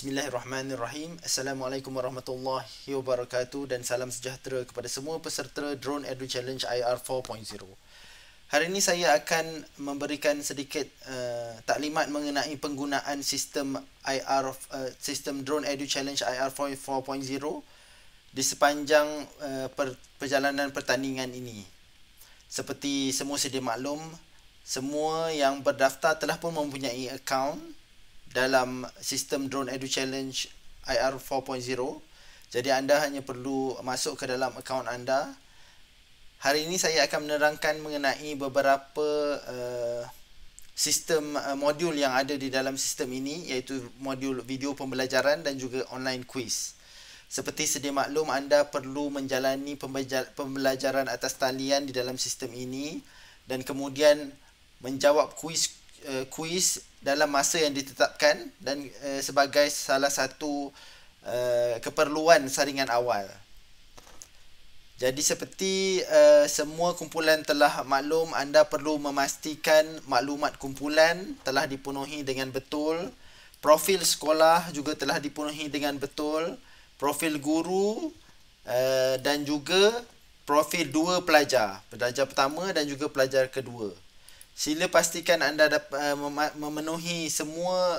Bismillahirrahmanirrahim. Assalamualaikum warahmatullahi wabarakatuh dan salam sejahtera kepada semua peserta Drone Edu Challenge IR 4.0. Hari ini saya akan memberikan sedikit uh, taklimat mengenai penggunaan sistem IR uh, eh, sistem Drone Edu Challenge IR 4.0 di sepanjang uh, per, perjalanan pertandingan ini. Seperti semua sedia maklum, semua yang berdaftar telah pun mempunyai akaun dalam sistem drone edu challenge IR 4.0 jadi anda hanya perlu masuk ke dalam akaun anda hari ini saya akan menerangkan mengenai beberapa uh, sistem uh, modul yang ada di dalam sistem ini iaitu modul video pembelajaran dan juga online quiz seperti sedia maklum anda perlu menjalani pembelajaran atas talian di dalam sistem ini dan kemudian menjawab kuis uh, kuis dalam masa yang ditetapkan dan uh, sebagai salah satu uh, keperluan saringan awal. Jadi seperti uh, semua kumpulan telah maklum, anda perlu memastikan maklumat kumpulan telah dipenuhi dengan betul. Profil sekolah juga telah dipenuhi dengan betul. Profil guru uh, dan juga profil dua pelajar. Pelajar pertama dan juga pelajar kedua. Sila pastikan anda dapat eh, memenuhi semua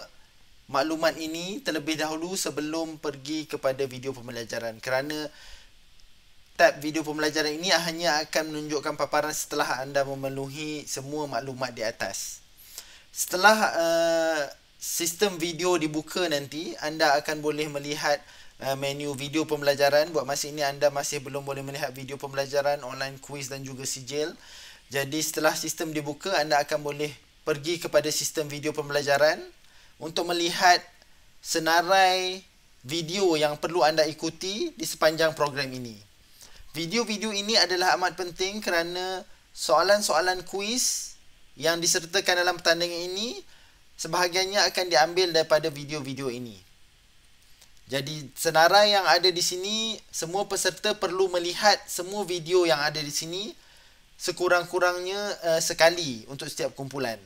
maklumat ini terlebih dahulu sebelum pergi kepada video pembelajaran kerana tab video pembelajaran ini hanya akan menunjukkan paparan setelah anda memenuhi semua maklumat di atas. Setelah uh, sistem video dibuka nanti, anda akan boleh melihat uh, menu video pembelajaran. Buat masa ini anda masih belum boleh melihat video pembelajaran, online quiz dan juga sijil. Jadi setelah sistem dibuka anda akan boleh pergi kepada sistem video pembelajaran untuk melihat senarai video yang perlu anda ikuti di sepanjang program ini. Video-video ini adalah amat penting kerana soalan-soalan kuis yang disertakan dalam pertandingan ini sebahagiannya akan diambil daripada video-video ini. Jadi senarai yang ada di sini semua peserta perlu melihat semua video yang ada di sini sekurang-kurangnya uh, sekali untuk setiap kumpulan.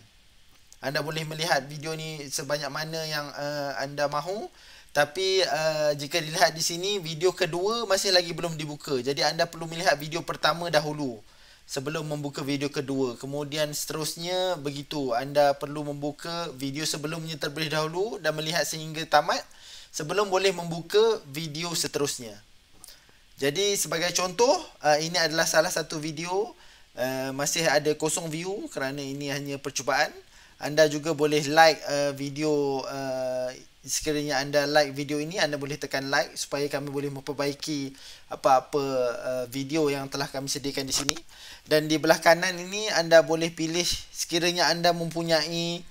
Anda boleh melihat video ni sebanyak mana yang uh, anda mahu. Tapi uh, jika dilihat di sini, video kedua masih lagi belum dibuka. Jadi anda perlu melihat video pertama dahulu sebelum membuka video kedua. Kemudian seterusnya begitu. Anda perlu membuka video sebelumnya terlebih dahulu dan melihat sehingga tamat sebelum boleh membuka video seterusnya. Jadi sebagai contoh, uh, ini adalah salah satu video yang uh, masih ada kosong view kerana ini hanya percubaan anda juga boleh like uh, video uh, sekiranya anda like video ini anda boleh tekan like supaya kami boleh memperbaiki apa-apa uh, video yang telah kami sediakan di sini dan di belah kanan ini anda boleh pilih sekiranya anda mempunyai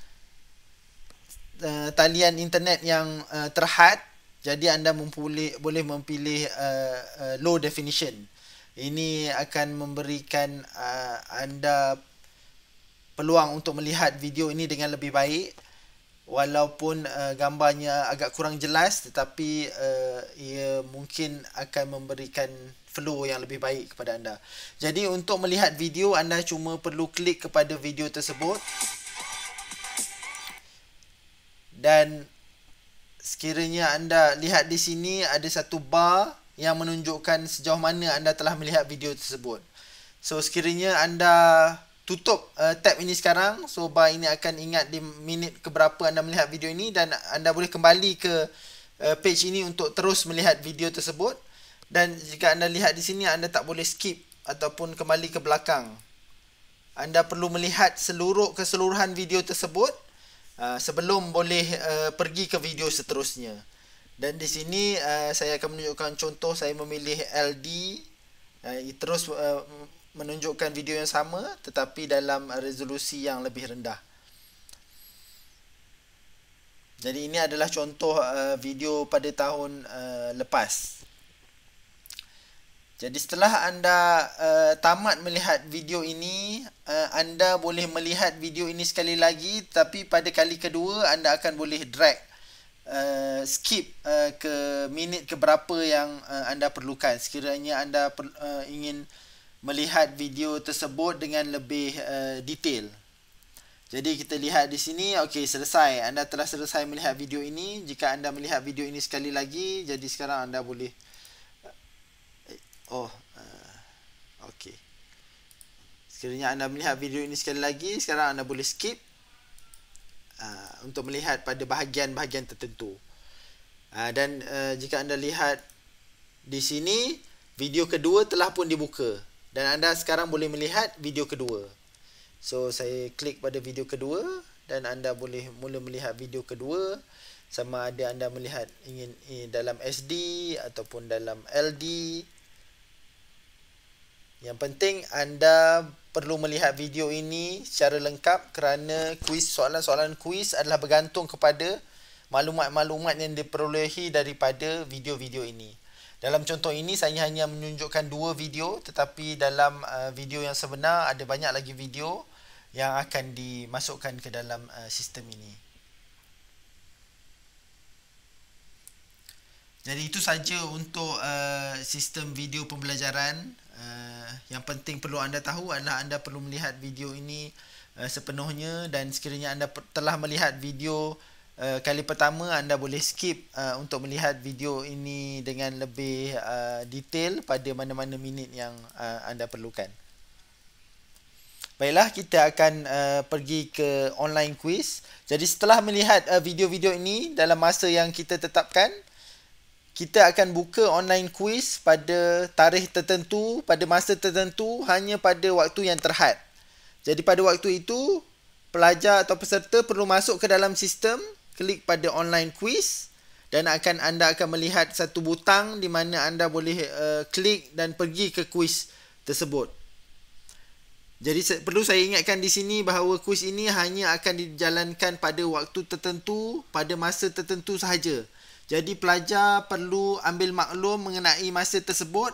uh, talian internet yang uh, terhad jadi anda mempulih, boleh memilih uh, uh, low definition ini akan memberikan uh, anda peluang untuk melihat video ini dengan lebih baik walaupun uh, gambarnya agak kurang jelas tetapi uh, ia mungkin akan memberikan flow yang lebih baik kepada anda. Jadi untuk melihat video anda cuma perlu klik kepada video tersebut dan sekiranya anda lihat di sini ada satu bar yang menunjukkan sejauh mana anda telah melihat video tersebut. So sekiranya anda tutup uh, tab ini sekarang, so bar ini akan ingat di minit keberapa anda melihat video ini dan anda boleh kembali ke uh, page ini untuk terus melihat video tersebut. Dan jika anda lihat di sini, anda tak boleh skip ataupun kembali ke belakang. Anda perlu melihat seluruh keseluruhan video tersebut uh, sebelum boleh uh, pergi ke video seterusnya. Dan di sini uh, saya akan menunjukkan contoh saya memilih LD. Uh, terus uh, menunjukkan video yang sama tetapi dalam resolusi yang lebih rendah. Jadi ini adalah contoh uh, video pada tahun uh, lepas. Jadi setelah anda uh, tamat melihat video ini, uh, anda boleh melihat video ini sekali lagi tapi pada kali kedua anda akan boleh drag uh, uh, skip uh, ke minit keberapa yang uh, anda perlukan sekiranya anda per, uh, ingin melihat video tersebut dengan lebih uh, detail. Jadi kita lihat di sini, okey selesai. Anda telah selesai melihat video ini. Jika anda melihat video ini sekali lagi, jadi sekarang anda boleh. Uh, oh, uh, okey. Sekiranya anda melihat video ini sekali lagi, sekarang anda boleh skip untuk melihat pada bahagian-bahagian tertentu. Uh, dan uh, jika anda lihat di sini, video kedua telah pun dibuka. Dan anda sekarang boleh melihat video kedua. So, saya klik pada video kedua dan anda boleh mula melihat video kedua. Sama ada anda melihat ingin, ingin eh, dalam SD ataupun dalam LD. Yang penting anda perlu melihat video ini secara lengkap kerana kuis soalan-soalan kuis adalah bergantung kepada maklumat-maklumat yang diperolehi daripada video-video ini. Dalam contoh ini saya hanya menunjukkan dua video tetapi dalam uh, video yang sebenar ada banyak lagi video yang akan dimasukkan ke dalam uh, sistem ini. Jadi itu saja untuk uh, sistem video pembelajaran. Uh, yang penting perlu anda tahu adalah anda perlu melihat video ini uh, sepenuhnya dan sekiranya anda telah melihat video uh, kali pertama anda boleh skip uh, untuk melihat video ini dengan lebih uh, detail pada mana-mana minit yang uh, anda perlukan. Baiklah kita akan uh, pergi ke online quiz. Jadi setelah melihat uh, video-video ini dalam masa yang kita tetapkan kita akan buka online quiz pada tarikh tertentu, pada masa tertentu, hanya pada waktu yang terhad. Jadi pada waktu itu, pelajar atau peserta perlu masuk ke dalam sistem, klik pada online quiz dan akan anda akan melihat satu butang di mana anda boleh uh, klik dan pergi ke quiz tersebut. Jadi perlu saya ingatkan di sini bahawa kuis ini hanya akan dijalankan pada waktu tertentu, pada masa tertentu sahaja. Jadi pelajar perlu ambil maklum mengenai masa tersebut.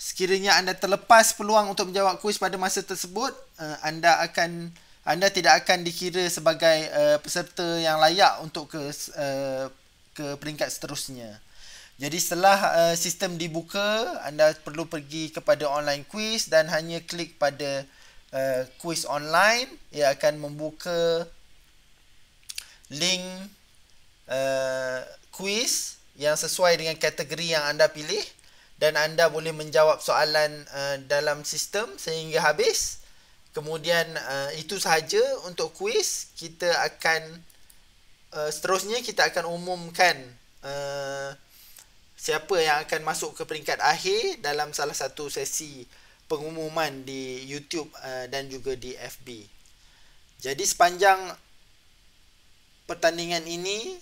Sekiranya anda terlepas peluang untuk menjawab kuis pada masa tersebut, uh, anda akan anda tidak akan dikira sebagai uh, peserta yang layak untuk ke uh, ke peringkat seterusnya. Jadi setelah uh, sistem dibuka, anda perlu pergi kepada online quiz dan hanya klik pada uh, quiz online. Ia akan membuka link uh, kuis yang sesuai dengan kategori yang anda pilih dan anda boleh menjawab soalan uh, dalam sistem sehingga habis. Kemudian uh, itu sahaja untuk kuis. Kita akan uh, seterusnya kita akan umumkan uh, siapa yang akan masuk ke peringkat akhir dalam salah satu sesi pengumuman di YouTube uh, dan juga di FB. Jadi sepanjang pertandingan ini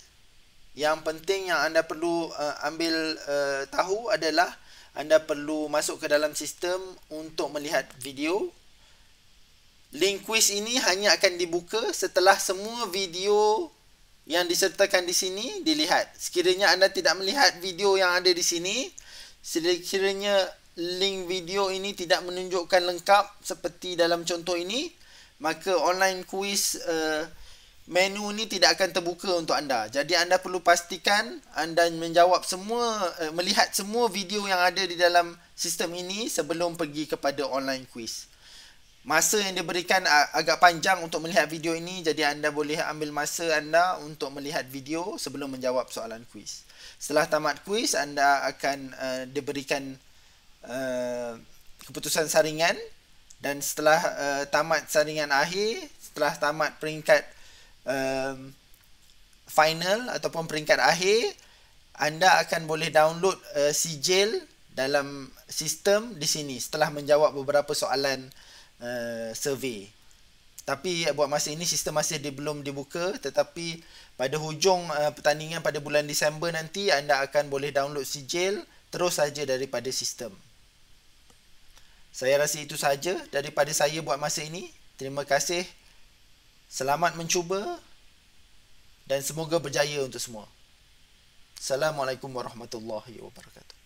yang penting yang anda perlu uh, ambil uh, tahu adalah anda perlu masuk ke dalam sistem untuk melihat video. Link quiz ini hanya akan dibuka setelah semua video yang disertakan di sini dilihat. Sekiranya anda tidak melihat video yang ada di sini, sekiranya link video ini tidak menunjukkan lengkap seperti dalam contoh ini, maka online quiz uh, menu ni tidak akan terbuka untuk anda. Jadi anda perlu pastikan anda menjawab semua eh, melihat semua video yang ada di dalam sistem ini sebelum pergi kepada online quiz. Masa yang diberikan agak panjang untuk melihat video ini jadi anda boleh ambil masa anda untuk melihat video sebelum menjawab soalan kuis. Setelah tamat kuis anda akan uh, diberikan uh, keputusan saringan dan setelah uh, tamat saringan akhir, setelah tamat peringkat uh, um, final ataupun peringkat akhir anda akan boleh download uh, sijil dalam sistem di sini setelah menjawab beberapa soalan uh, survey tapi buat masa ini sistem masih di, belum dibuka tetapi pada hujung uh, pertandingan pada bulan Disember nanti anda akan boleh download sijil terus saja daripada sistem saya rasa itu saja daripada saya buat masa ini terima kasih selamat mencuba dan semoga berjaya untuk semua. Assalamualaikum warahmatullahi wabarakatuh.